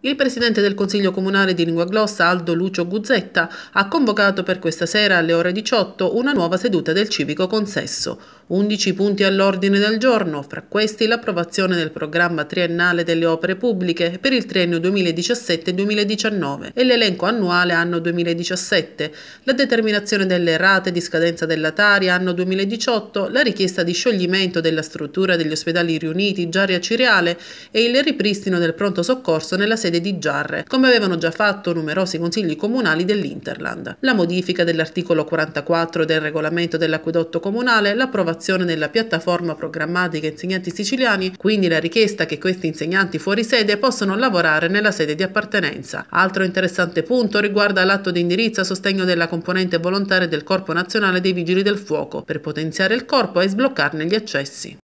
Il presidente del Consiglio Comunale di Lingua Glossa, Aldo Lucio Guzzetta, ha convocato per questa sera alle ore 18 una nuova seduta del civico consesso. 11 punti all'ordine del giorno, fra questi l'approvazione del programma triennale delle opere pubbliche per il triennio 2017-2019 e l'elenco annuale anno 2017, la determinazione delle rate di scadenza della Tari anno 2018, la richiesta di scioglimento della struttura degli ospedali riuniti Giaria Cireale e il ripristino del pronto soccorso nella sede di Giarre, come avevano già fatto numerosi consigli comunali dell'Interland. La modifica dell'articolo 44 del regolamento dell'acquedotto comunale, l'approvazione l'attuazione della piattaforma programmatica insegnanti siciliani, quindi la richiesta che questi insegnanti fuori sede possano lavorare nella sede di appartenenza. Altro interessante punto riguarda l'atto di indirizzo a sostegno della componente volontaria del Corpo Nazionale dei Vigili del Fuoco, per potenziare il corpo e sbloccarne gli accessi.